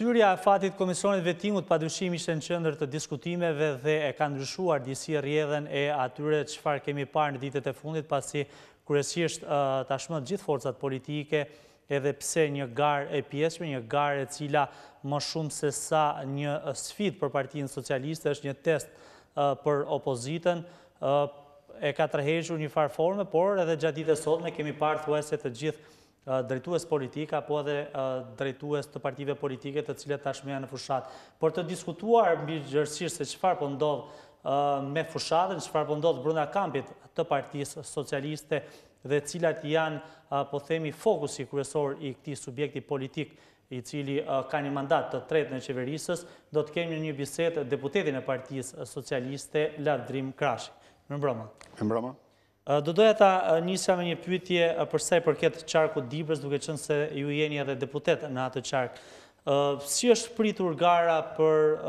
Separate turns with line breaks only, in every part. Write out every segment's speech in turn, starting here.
Shtyria e fatit Komisionit Vetimut pa dushim ishte në qëndër të diskutimeve dhe e ka ndryshuar disi rjedhen e atyre që farë kemi parë në ditet e fundit pasi kërësisht tashmët gjithë forcat politike edhe pse një garë e pjesme, një garë e cila më shumë se sa një sfit për partijin socialiste është një test për opozitën e ka tërhejshu një farë por edhe gjatë ditë e sotme kemi parë thuajse të gjithë drejtues politika, po edhe drejtues të partive politike të cilët tashmeja në fushat. Por të diskutuar mbi gjërësirë se qëfar po ndodhë me fushatën, qëfar po ndodhë brunda kampit të partisë socialiste dhe cilat janë, po themi, fokusi kërësor i këti subjekti politikë i cili ka një mandat të tret në qeverisës, do të kemi një biset deputetin e partijës socialiste, Ladrim Krashi. Më mbroma. Më mbroma. Do doja ta njësja me një pytje përsa i përket qarku Dibrës, duke qënë se ju jeni edhe deputet në atë qarkë. Si është pritur gara për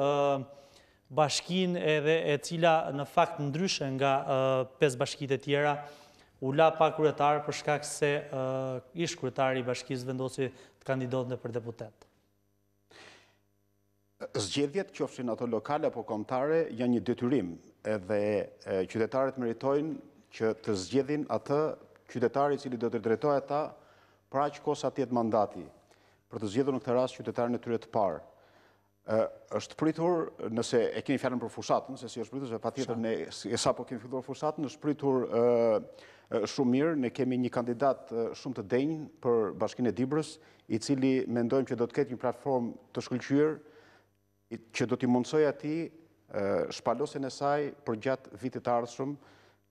bashkin edhe e cila në fakt ndryshe nga 5 bashkite tjera, u la pa për përshkak se ishë kërëtarë i bashkisë vendosi të kandidot në për deputet?
Zgjedhjet që ofshin ato lokale apo komtare janë një detyrim edhe qytetarët meritojnë që të zgjedhin atë qytetari cili do të drejtoj ata pra që kosa tjetë mandati për të zgjedhin në këtë ras qytetarën e tyre të parë. është pritur, nëse e keni fjallën për fusatën, se si është pritur, se pa tjetër ne e po kemi fjallën për në është pritur shumë mirë, ne kemi një kandidat shumë të denjë për bashkinë e Dibrës, i cili mendojmë që do të ketë një platform të shkullqyër që do t'i mundësoj ati shpalosin e saj për gjatë vitit arësëm,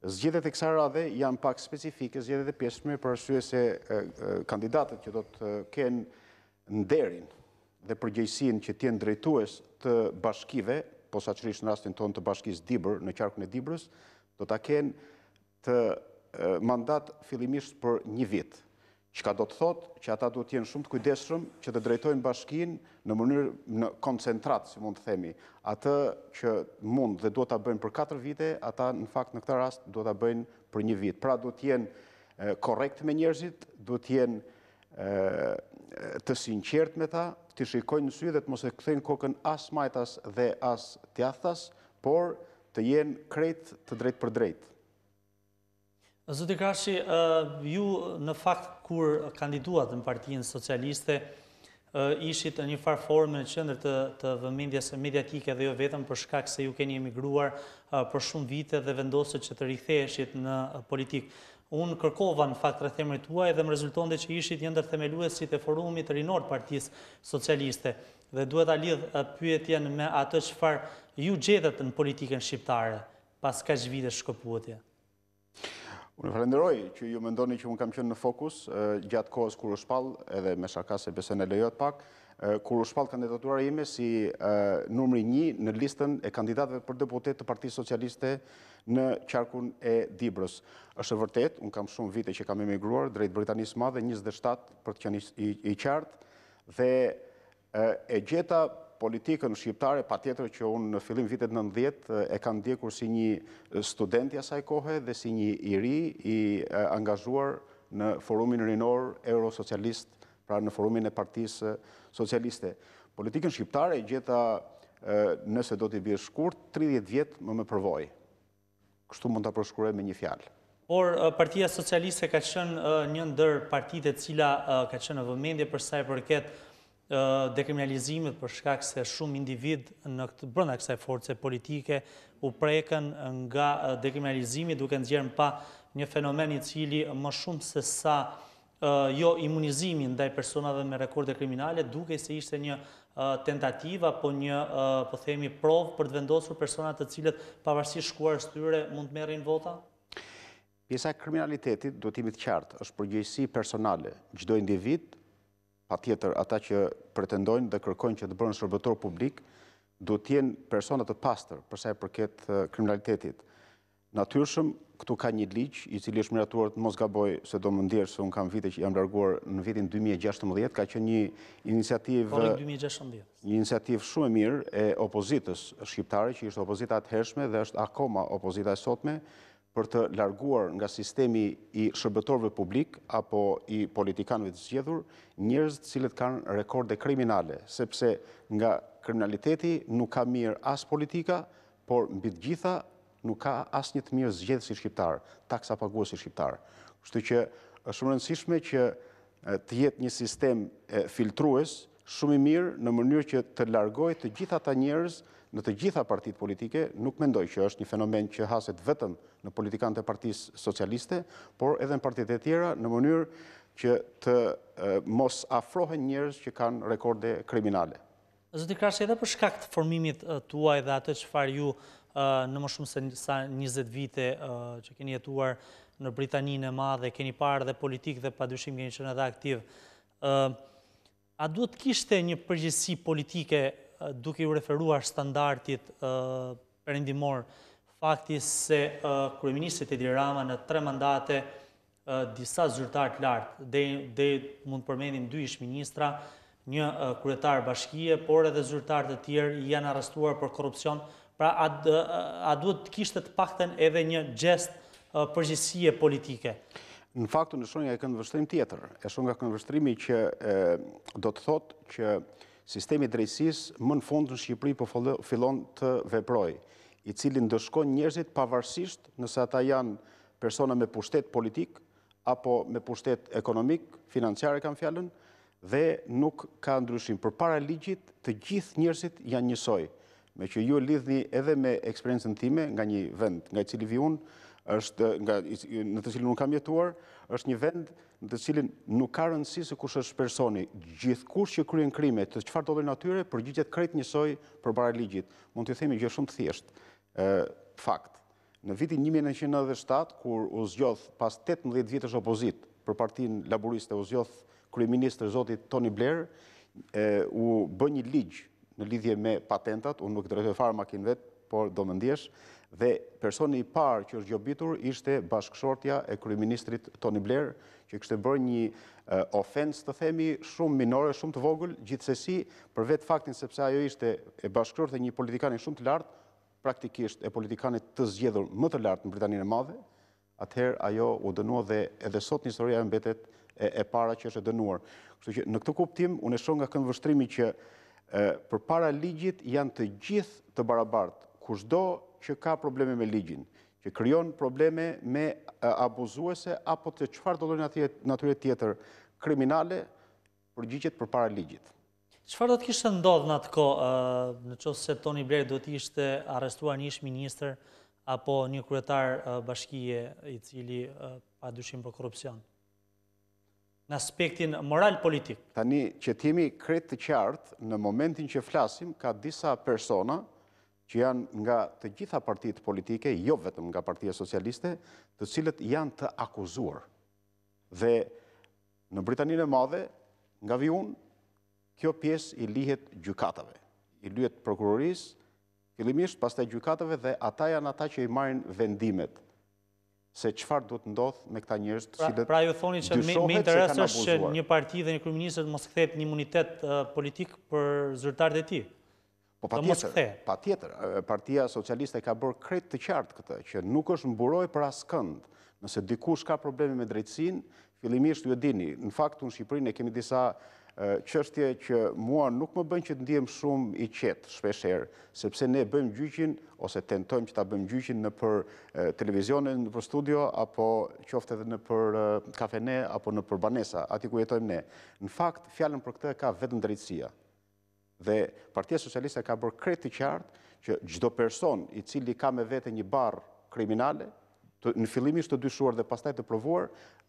Zgjedhjet e kësaj radhe janë pak specifike, zgjedhjet e pjesme, për arsye se kandidatët që do të kenë nderin dhe përgjegjësinë që tjenë drejtues të bashkive, posaçërisht në rastin tonë të bashkisë Dibër në qarkun e Dibrës, do ta kenë të mandat fillimisht për një vit që ka do të thotë që ata duhet tjenë shumë të kujdeshëm që të drejtojnë bashkinë në mënyrë në koncentratë, si mund të themi. Ata që mund dhe duhet të bëjnë për 4 vite, ata në fakt në këta rast duhet të bëjnë për një vit. Pra duhet tjenë korekt me njerëzit, duhet tjenë të sinqert me ta, të shikojnë në sy dhe të mos e këthejnë kokën as majtas dhe as tjathas, por të jenë krejt të drejt për drejt.
Zotë Krashi, ju në fakt kur kandiduat në partijin socialiste, ishit një farë formë në qëndër të vëmendjes mediatike dhe jo vetëm për shkak se ju keni emigruar për shumë vite dhe vendosët që të ritheshit në politikë. Unë kërkova në fakt rëthemrit uaj dhe më rezulton dhe që ishit jëndër themeluesit e forumit rinor partijës socialiste dhe duhet a lidh pyetjen me atë që farë ju gjedhet në politikën shqiptare pas ka gjvide shkëpuotje.
Unë falenderoj që ju mendoni ndoni që unë kam qënë në fokus eh, gjatë kohës kur u shpal, edhe me shakas e besen e lejot pak, eh, kur u shpal kandidaturare ime si eh, numri një në listën e kandidatëve për deputet të Parti Socialiste në qarkun e Dibrës. Êshtë e vërtet, unë kam shumë vite që kam emigruar, drejtë Britanisë madhe, 27 për të qenë i qartë, dhe e gjeta politikën shqiptare, pa tjetër që unë në fillim vitet nëndjet e kam ndjekur si një student jasaj kohë dhe si një iri i angazhuar në forumin rinor eurosocialist, pra në forumin e partisë socialiste. Politikën shqiptare gjitha nëse do t'i bjerë shkurt, 30 vjetë më më përvoj. Kështu mund t'a përshkure me një fjalë.
Por, partia socialiste ka qënë një ndër partitet cila ka qënë vëmendje përsa e përket dekriminalizimit për shkak se shumë individ në këtë brënda kësaj force politike u preken nga dekriminalizimit duke në pa një fenomeni cili më shumë se sa jo imunizimin dhe i personave me rekorde kriminale duke se ishte një tentativa po një po themi prov për të vendosur personat të cilët pavarësi shkuar së tyre mund të merin vota?
Pjesa kriminalitetit, do timit qartë, është përgjëjsi personale, gjdo individ pa tjetër ata që pretendojnë dhe kërkojnë që të bërën shërbetor publik, du tjenë personat të pastër përsa e përket kriminalitetit. Natyrshëm, këtu ka një liqë i cili është miratuar të mos gaboj, se do më ndjerë se unë kam vite që jam larguar në vitin 2016, ka që një iniciativë... 2016. Po, një iniciativë shumë e mirë e opozitës shqiptare, që ishtë opozita hershme dhe është akoma opozita e sotme, për të larguar nga sistemi i shërbetorve publik apo i politikanëve të zgjedhur njerëz të cilët kanë rekorde kriminale sepse nga kriminaliteti nuk ka mirë as politika, por mbi të gjitha nuk ka as një të mirë si shqiptar, taksa si shqiptar. Kështu që është shumë rëndësishme që të jetë një sistem filtrues shumë i mirë në mënyrë që të largojë të gjitha ata njerëz në të gjitha partit politike, nuk mendoj që është një fenomen që haset vetëm në politikanët e partisë socialiste, por edhe në partit e tjera në mënyrë që të mos afrohen njërës që kanë rekorde kriminale.
Zëti Krashe, edhe për shkak të formimit tuaj dhe atë që farë ju në më shumë se 20 vite që keni jetuar në Britaninë e madhe, keni parë dhe politikë dhe pa dushim keni në edhe aktivë, a duhet kishte një përgjësi politike duke ju referuar standartit përindimor faktis se kërëministit e dirama në tre mandate disa zyrtartë lartë, dhe mund përmenim dy ishë ministra, një kuretarë bashkije, por edhe zyrtartë të tjerë janë arrastuar për korupcion, pra a duhet të kishtet pakten edhe një gjest përgjësie politike?
Në faktu në shonja e këndëvështrim tjetër, e shonja e këndëvështrimi që do të thotë që Sistemi drejtsis më në fond të Shqipëri për po fillon të veproj, i cilin dëshkon njërzit pavarësisht nëse ata janë persona me pushtet politik, apo me pushtet ekonomik, financiare kam fjallën, dhe nuk ka ndryshim. Për para ligjit, të gjithë njërzit janë njësoj, me që ju lidhni edhe me eksperiencën time nga një vend, nga i cili vi unë, është nga, në të cilin nuk kam jetuar, është një vend në të cilin nuk ka rëndësi se kush është personi. Gjithkush që kryen krime, të çfarë do natyre, për përgjigjet krejt njësoj përpara ligjit. Mund të themi gjë shumë të thjeshtë. ë fakt. Në vitin 1997 kur u zgjodh pas 18 vjetësh opozit për Partinë Laboriste u zgjodh kryeministër zoti Tony Blair, ë u bë një ligj në lidhje me patentat, unë nuk drejtoj fare makinën vetë, por do më ndjesh, dhe personi i parë që është gjobitur ishte bashkëshortja e kryministrit Tony Blair, që kështë të bërë një ofens të themi shumë minore, shumë të vogël, gjithsesi për vetë faktin sepse ajo ishte e bashkëshortë një politikani shumë të lartë, praktikisht e politikani të zgjedhur më të lartë në Britaninë e madhe, atëherë ajo u dënua dhe edhe sot një historia e mbetet e para që është dënuar. që Në këtë kuptim, unë e shumë nga këndë vështrimi që për para ligjit janë të gjithë të barabartë, kushdo që ka probleme me ligjin, që kryon probleme me abuzuese apo të qëfar do dojnë atyre natyre tjetër kriminale për gjyqet për para ligjit.
Qëfar do të kishtë ndodhë në atë ko, në qësë se Toni Blerë do të ishte arrestuar një ishë minister apo një kryetar bashkije i cili pa dushim për korupcion? në aspektin moral-politik.
Tani, që timi kretë të qartë, në momentin që flasim, ka disa persona që janë nga të gjitha partitë politike, jo vetëm nga partia socialiste, të cilët janë të akuzuar. Dhe në Britaninë e madhe, nga vijun, kjo pjesë i lihet gjykatave, i lyhet prokurorisë, Këllimisht, pas të gjukatave dhe ata janë ata që i marrën vendimet se qëfar duhet ndodhë me këta njërës të pra, cilët Pra ju thoni që me interesës që
një parti dhe një kryministët mos këthet një imunitet politik për zërtarët e ti?
Po pa tjetër, pa tjetër, partia socialiste ka bërë kretë të qartë këtë, që nuk është mburoj për asë këndë, nëse dikush ka probleme me drejtsin, fillimisht ju e dini, në faktu në Shqipërinë e kemi disa qështje që mua nuk më bënë që të ndihem shumë i qetë, shpesherë, sepse ne bëjmë gjyqin, ose tentojmë që ta bëjmë gjyqin në për televizionin, në për studio, apo qofte dhe në për kafene, apo në për banesa, ati ku jetojmë ne. Në fakt, fjallën për këtë ka vetëm drejtsia. Dhe Partia Socialiste ka bërë kreti qartë që gjdo person i cili ka me vete një barë kriminale, në fillimisht të dyshuar dhe pastaj të provuar,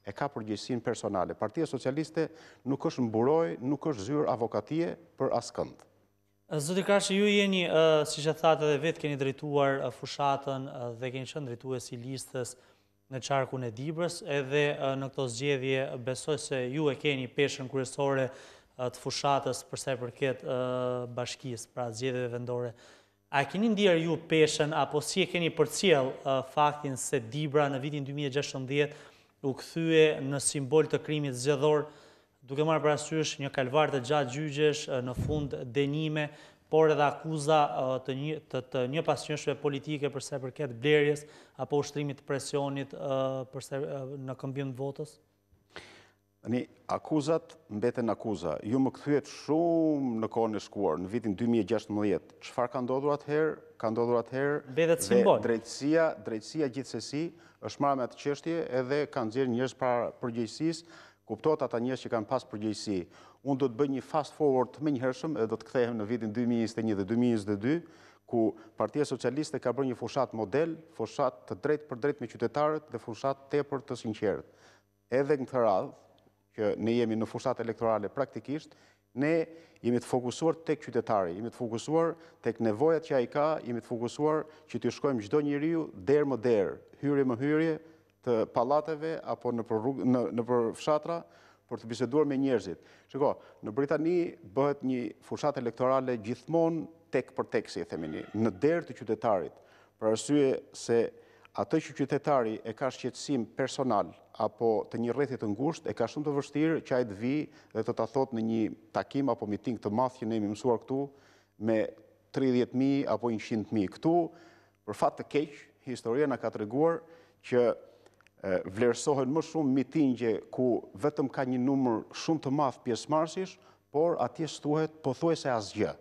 e ka përgjësin personale. Partia Socialiste nuk është mburoj, nuk është zyrë avokatie për askënd.
Zëtë i ju jeni, si që thate dhe vetë, keni drejtuar fushatën dhe keni qënë drejtuar si listës në qarku në Dibërës, edhe në këto zgjedhje besoj se ju e keni peshen kërësore të fushatës përse përket bashkisë, pra zgjede vendore. A keni ndirë ju peshen, apo si e keni për faktin se Dibra në vitin 2016 u këthyje në simbol të krimit zgjedhor, duke marë për asysh një kalvar të gjatë gjyqesh në fund denime, por edhe akuza të një pasionshve politike përse përket blerjes apo ushtrimit presionit në këmbim të votës?
Ani, akuzat, mbeten akuza, ju më këthyet shumë në kohën e shkuar, në vitin 2016, qëfar ka ndodhur atëherë, ka ndodhur atëherë, dhe drejtsia, drejtsia gjithsesi, është marrë me atë qështje, edhe kanë zirë njërës para përgjëjsis, kuptot ata njërës që kanë pas përgjëjsi. Unë do të bëj një fast forward me njëherëshëm edhe do të kthehem në vitin 2021 dhe 2022, ku Partia Socialiste ka bërë një fushat model, fushat të drejt për drejt me qytetarët dhe fushat të për të sinqerët. Edhe në të që ne jemi në fursat elektorale praktikisht, ne jemi të fokusuar tek qytetari, jemi të fokusuar tek nevojat që a i ka, jemi të fokusuar që të shkojmë gjdo një riu derë më derë, hyrje më hyrje të palateve apo në për fshatra për të biseduar me njerëzit. Shiko, në Britani bëhet një fursat elektorale gjithmon tek për si e themini, në derë të qytetarit, për arsye se atë që qytetari e ka shqetsim personal apo të një rrethit të ngusht, e ka shumë të vështirë që ajtë vi dhe të të thot në një takim apo miting të math që ne imi mësuar këtu me 30.000 apo 100.000 këtu. Për fat të keq, historia në ka të reguar që vlerësohen më shumë mitingje ku vetëm ka një numër shumë të math pjesë por atje shtuhet po se asgjë.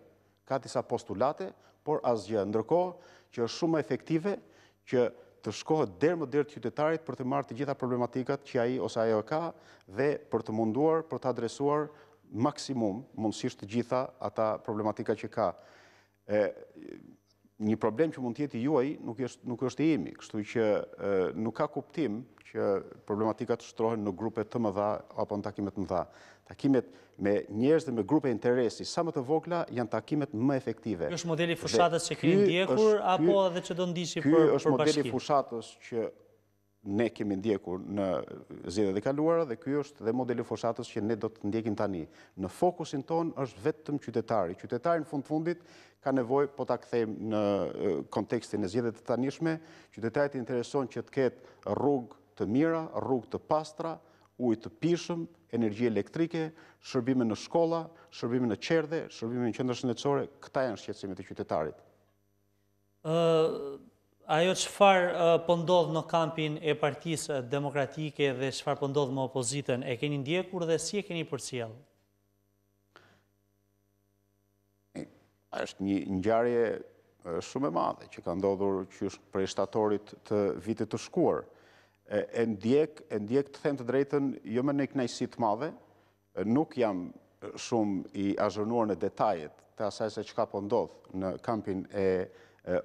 Ka tisa postulate, por asgjë. Ndërko që është shumë efektive që të shkohet dherë më dherë të qytetarit për të marrë të gjitha problematikat që aji ose ajo e ka dhe për të munduar, për të adresuar maksimum mundësisht të gjitha ata problematika që ka një problem që mund tjeti juaj nuk është, nuk është imi, kështu që nuk ka kuptim që problematikat shtrohen në grupe të më dha apo në takimet më dha. Takimet me njerëz dhe me grupe interesi, sa më të vogla, janë takimet më efektive. Kjo është modeli fushatës që kërin djekur, apo edhe
që do ndishi për, për bashkim? Kjo është modeli
fushatës që ne kemi ndjekur në zhjede dhe kaluara dhe kjo është dhe modeli foshatës që ne do të ndjekim tani. Në fokusin ton është vetëm qytetari. Qytetari në fund fundit ka nevoj, po ta këthejmë në kontekstin e zhjede të tanishme, qytetari të intereson që të ketë rrugë të mira, rrugë të pastra, ujtë të pishëm, energji elektrike, shërbime në shkolla, shërbime në qerde, shërbime në qëndër shëndetësore, këta janë shqecimit e qytetarit.
Uh... Ajo qëfar farë pëndodh po në kampin e partisë demokratike dhe qëfar farë pëndodh po më opozitën, e keni ndjekur dhe si e keni për cjellë?
është një njarje shumë e madhe që ka ndodhur që është prej shtatorit të vitit të shkuar. E ndjek të them të drejten, jo me në iknajësit madhe, nuk jam shumë i azhërnuar në detajet të asaj se që ka pëndodh po në kampin e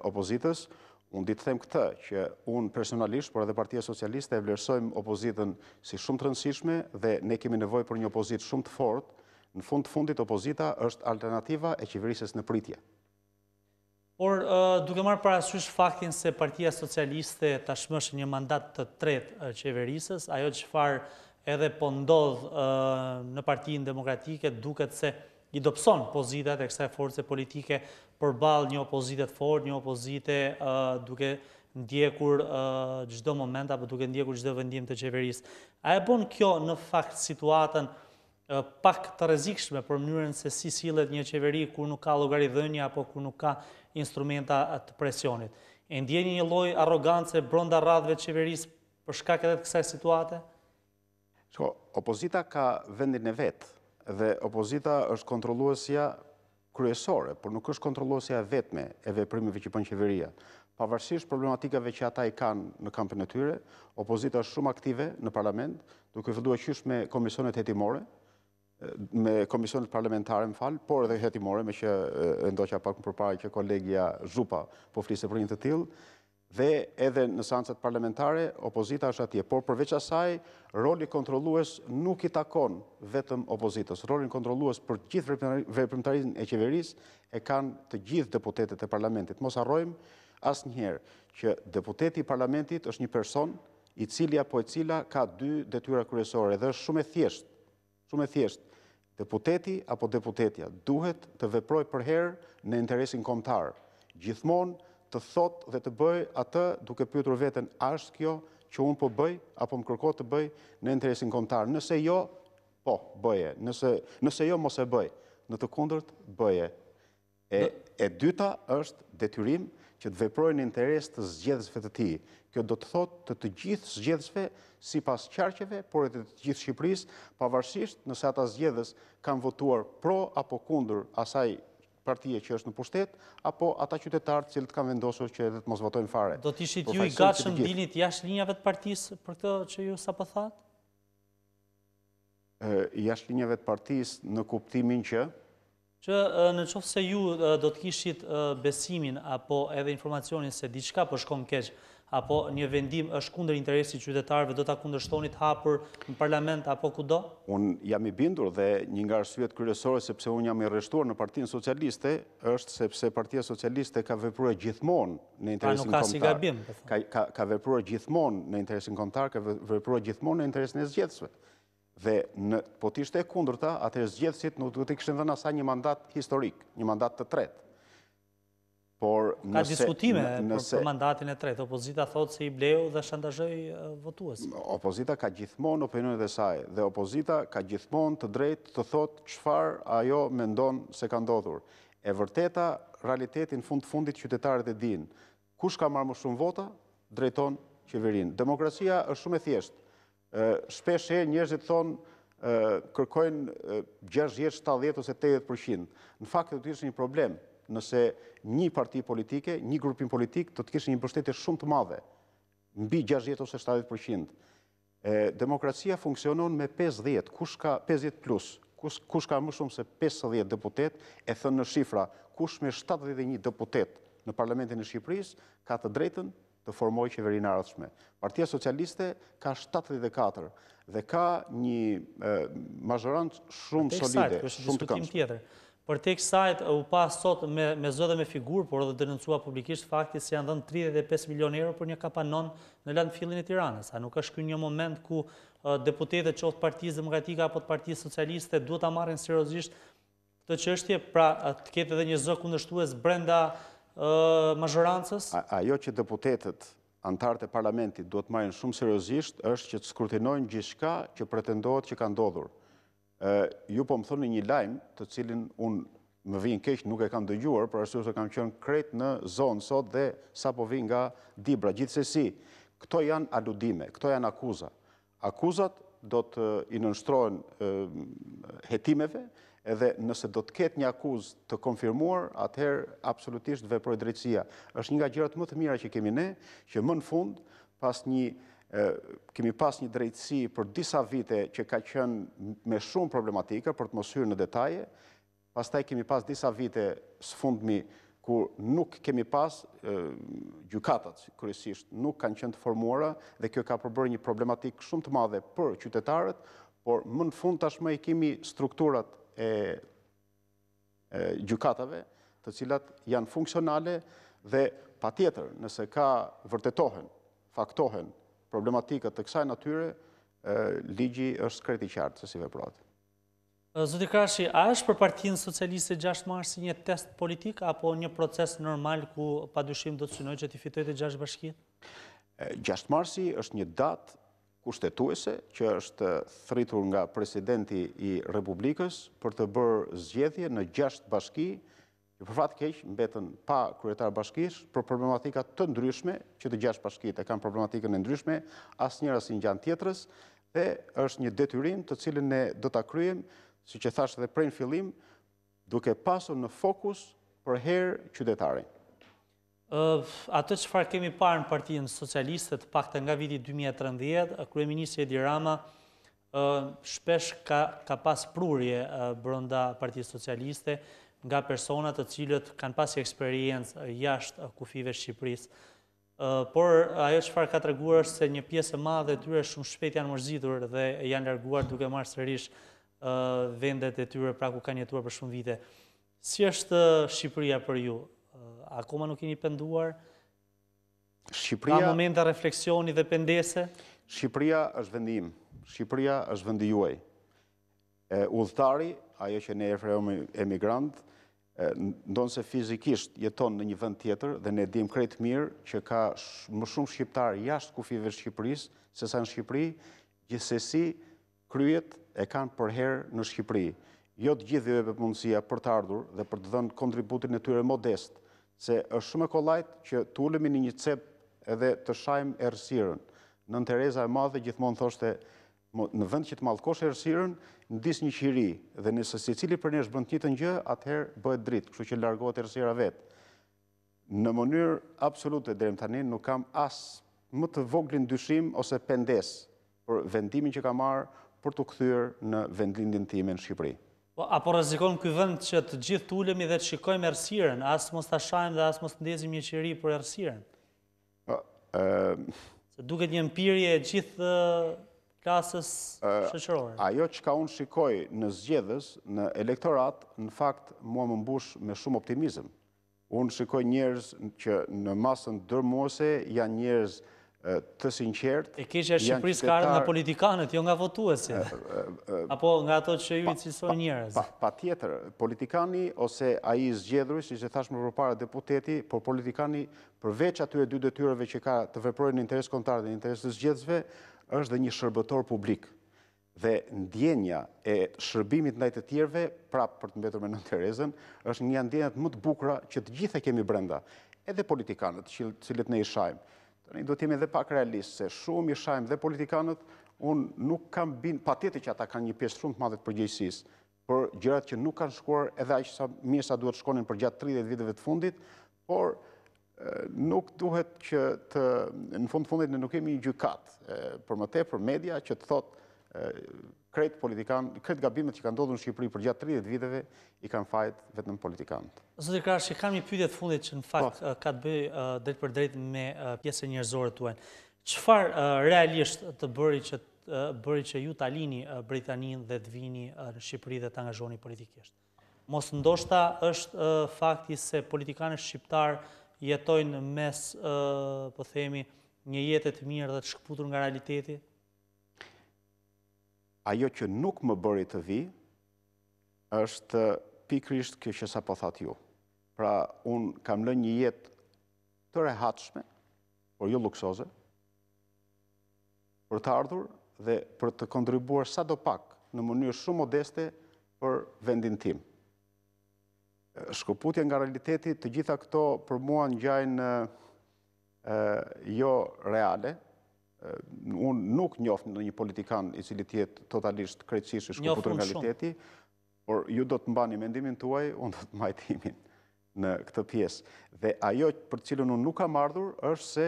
opozitës, Unë ditë them këtë, që unë personalisht, por edhe partia socialiste, e vlerësojmë opozitën si shumë të rëndësishme dhe ne kemi nevoj për një opozit shumë të fort, në fund të fundit opozita është alternativa e qeverises në pritje.
Por, duke marë parasysh faktin se partia socialiste të një mandat të tret qeverises, ajo që farë edhe po ndodhë në partijin demokratike duket se i dopson pozitat e kësa e force politike për balë një opozitet forë, një opozite duke ndjekur gjithdo moment apo duke ndjekur gjithdo vendim të qeveris. A e bon kjo në fakt situatën pak të rezikshme për mënyrën se si silet një qeveri kur nuk ka logarithënja apo kur nuk ka instrumenta të presionit. E ndjeni një loj arogance bronda radhve qeveris për shkak edhe të kësaj situate?
Opozita ka vendin e vetë dhe opozita është kontroluesja kryesore, por nuk është kontroluesja vetme e veprimeve që përnë qeveria. Pavarësisht problematikave që ata i kanë në kampën e tyre, opozita është shumë aktive në parlament, duke fëllu e qysh me komisionet jetimore, me komisionet parlamentare më falë, por edhe jetimore, me që ndoqa pak më përpare që kolegja Zupa po flisë për një të tilë, dhe edhe në sancët parlamentare, opozita është atje. Por përveç asaj, roli kontrolues nuk i takon vetëm opozitas, Roli kontrolues për gjithë vërpëmëtarizin e qeveris e kanë të gjithë deputetet e parlamentit. Mos arrojmë asë njëherë që deputeti i parlamentit është një person i cilja po e cila ka dy detyra kërësore. Dhe është shumë e thjeshtë, shumë e thjeshtë, deputeti apo deputetja duhet të veproj për herë në interesin komtarë. Gjithmonë të thot dhe të bëj atë duke pyetur veten a është kjo që un po bëj apo më kërkon të bëj në interesin kombëtar. Nëse jo, po, bëje. Nëse nëse jo mos e bëj. Në të kundërt, bëje. E e dyta është detyrim që të veproj në interes të zgjedhësve të ti. Kjo do të thot të të gjithë zgjedhësve si pas qarqeve, por e të të gjithë Shqipëris, pavarësisht nëse ata zgjedhës kanë votuar pro apo kundër asaj partije që është në pushtet, apo ata qytetarët që të kanë vendosur që edhe të mos votojnë fare. Do të ishit ju i gatshëm dilit
jashtë linjave të partisë për këtë që ju sa pëthatë?
Po jashtë linjave të partisë në kuptimin që
Që në qofë se ju do të kishit besimin apo edhe informacionin se diçka për po shkon keqë, apo një vendim është kunder interesi qytetarve, do të kundërshtonit hapur hapër në parlament apo ku do?
Unë jam i bindur dhe një nga rësvjet kërësore sepse unë jam i rështuar në partinë socialiste, është sepse partia socialiste ka vepruar po gjithmonë në interesin kontar. Pa nuk ka si gabim. Ka vepruar gjithmonë në interesin kontar, ka vepruar gjithmonë në interesin e zgjethësve. Dhe në, po të ishte e kundrëta, atë e zgjedhësit nuk duhet të këshën dhe nasa një mandat historik, një mandat të tretë. Por Ka diskutime për,
mandatin e tretë, opozita thotë se i bleu dhe shantazhoj votuës.
Opozita ka gjithmonë opinion dhe saj, dhe opozita ka gjithmonë të drejt të thotë qëfar ajo mendon se ka ndodhur. E vërteta, realitetin fund fundit qytetarët e dinë, kush ka marrë më shumë vota, drejton qeverinë. Demokracia është shumë e thjeshtë shpesh e njerëzit thonë kërkojnë 60, 70 ose 80%. Në fakt të të ishë një problem nëse një parti politike, një grupin politik të të kishë një bështetje shumë të madhe, mbi 60 ose 70%. Demokracia funksionon me 50, kush ka 50 plus, kush ka më shumë se 50 deputet, e thënë në shifra, kush me 71 deputet në Parlamentin e Shqipëris, ka të drejtën të formoj qeverin ardhshme. Partia Socialiste ka 74 dhe ka një mazërant shumë solide, shumë të këmës.
Për tek sajt, u pa sot me zë dhe me figur, por edhe dërëncua publikisht faktis se janë dhënë 35 milion euro për një kapanon në landë fillin e tiranës. A nuk është kënë një moment ku deputetet që ofë partijës demokratika apo të partijës socialiste duhet të marrën sirozisht të qështje, pra të ketë edhe një zë kundështu e zbrenda mazhorancës?
Ajo që deputetet antarët e parlamentit duhet marrin shumë seriosisht është që të skrutinojnë gjithçka që pretendohet që ka ndodhur. Ju po më thënë një lajmë të cilin unë më vjen keq nuk e kam dëgjuar, për arsio se kam qënë kret në zonë sot dhe sa po nga dibra. Gjithsesi, këto janë aludime, këto janë akuza. Akuzat do të inënështrojnë hetimeve, edhe nëse do të ketë një akuz të konfirmuar, atëherë absolutisht veproj drejtsia. është një nga gjërat më të mira që kemi ne, që më në fund, pas një, kemi pas një drejtsi për disa vite që ka qënë me shumë problematika për të mosyrë në detaje, pas taj kemi pas disa vite së fundmi kur nuk kemi pas gjukatat, kërësisht, nuk kanë qënë të formuara dhe kjo ka përbërë një problematikë shumë të madhe për qytetarët, por më në fund tashmë i kemi strukturat e gjukatave, të cilat janë funksionale dhe pa tjetër, nëse ka vërtetohen, faktohen problematikët të kësaj natyre, ligji është kreti qartë, se si veprojtë.
Zuti Krashi, a është për partinë socialiste 6 marë si një test politik, apo një proces normal ku pa dushim do të synoj që t'i fitoj të 6 bashkijet?
6 Marsi është një datë kushtetuese, që është thritur nga presidenti i Republikës për të bërë zgjedhje në gjasht bashki, që për fatë keqë mbetën pa kryetar bashkish për problematikat të ndryshme, që të gjasht bashki të kam problematikën e ndryshme, asë njëra si në gjanë tjetërës, dhe është një detyrim të cilin ne do të kryim, si që thashtë dhe prejnë fillim, duke pasur në fokus për herë qytetarit.
Atë që farë kemi parë në partijën socialistët, pak të nga viti 2013, Kryeministri Edi Rama shpesh ka pas prurje brënda partijës socialiste nga personat të cilët kanë pas i eksperiencë jashtë kufive Shqipërisë. Por ajo që farë ka të reguar se një piesë madhe të tyre shumë shpet janë mërzitur dhe janë lërguar duke marë sërish vendet e tyre pra ku kanë jetuar për shumë vite. Si është Shqipëria për ju? akoma nuk jeni penduar?
Ka momenta refleksioni dhe
pendese?
Shqipëria është vendim. Shqipëria është vendijuaj. Udhtari, ajo që ne e frejomi emigrant, ndonë se fizikisht jeton në një vend tjetër dhe ne dim kretë mirë që ka më shumë shqiptar jashtë kufive Shqipëris, se sa në Shqipëri, gjithsesi kryet e kanë përherë në Shqipëri. Jo të gjithë dhe për mundësia për të ardhur dhe për të dhënë kontributin e tyre modestë, se është shumë e kollajt që të ulemi një një cep edhe të shajmë erësiren. Nën Tereza e madhe gjithmonë thoshte, në vend që të malkosh erësiren, në disë një qiri, dhe nëse si cili për një është bënd një të një, atëherë bëhet dritë, kështu që largohet erësira vetë. Në mënyrë absolute, dhe më tani, nuk kam asë më të voglin dyshim ose pendes për vendimin që ka marë për të këthyrë në vendlindin time në Shqipëri.
Po, apo rëzikon këj vënd që të gjithë të ulemi dhe të shikojmë ersiren, asë mos të shajmë dhe asë mos të ndezim një qëri për ersiren?
Po, Se
një mpirje e gjithë klasës
shëqërore. Ajo që ka unë shikoj në zgjedhës, në elektorat, në fakt mua më mbush me shumë optimizm. Unë shikoj njërës që në masën dërmose janë njërës të sinqertë... E kisha e Shqipëris ka arë nga
politikanët, jo nga votuese, apo nga ato që ju i cilësoj njërës.
Pa tjetër, politikani ose a i zgjedhruj, si që thashme për para deputeti, por politikani përveç atyre dy dhe që ka të veprojnë në interes kontarë dhe në interes të zgjedhësve, është dhe një shërbëtor publik. Dhe ndjenja e shërbimit në të tjerve, prapë për të mbetur me në është një ndjenjat më të bukra që të gjithë e kemi brenda. Edhe politikanët, cilët ne i shajmë, Do t'jemi dhe pak realistë, se shumë i shajmë dhe politikanët, unë nuk kam binë, pa që ata kanë një pjesë shumë të madhët përgjëjësisë, për gjërat që nuk kanë shkuar edhe aqë sa mirë sa duhet shkonin për gjatë 30 viteve të fundit, por nuk duhet që të, në fund fundit në nuk kemi një gjykatë për më te, për media, që të thotë kretë politikanë, kretë gabimet që kanë dodu në Shqipëri për gjatë 30 viteve, i kanë fajtë vetë në politikanët.
Zotë i kam një pyjtet fundit që në fakt po. ka të bëjë dretë për dretë me pjesë njërzore të uajnë. Qëfar realisht të bëri që ju talini Britaninë dhe të vini në Shqipëri dhe të angazhoni politikisht? Mos ndoshta është fakti se politikanë shqiptarë jetojnë mes, po themi, një jetet mirë dhe të shkëputur nga realiteti,
ajo që nuk më bëri të vi, është pikrisht kjo që sa po thatë ju. Pra, unë kam lën një jet të rehatshme, por ju jo luksoze, për të ardhur dhe për të kontribuar sa do pak në mënyrë shumë modeste për vendin tim. Shkuputje nga realitetit të gjitha këto për mua në gjajnë jo reale, unë nuk njofë në një politikan i cili tjetë totalisht krejtësish shkuputur nga liteti, por ju do të mbani mendimin tuaj, unë do të majtimin në këtë pjesë. Dhe ajo për cilën unë nuk kam ardhur, është se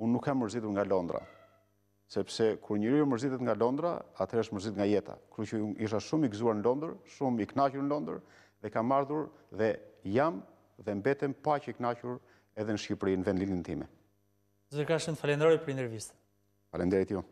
unë nuk kam mërzitu nga Londra. Sepse kur njëri ju mërzitet nga Londra, atër është mërzit nga jeta. Kërë që isha shumë i gëzuar në Londër, shumë i knaqër në Londër, dhe kam ardhur dhe jam dhe mbetem pa që i knaqër edhe në Shqipëri, në vendlinin time.
Zërkashën, falenderoj për intervjistë.
Falem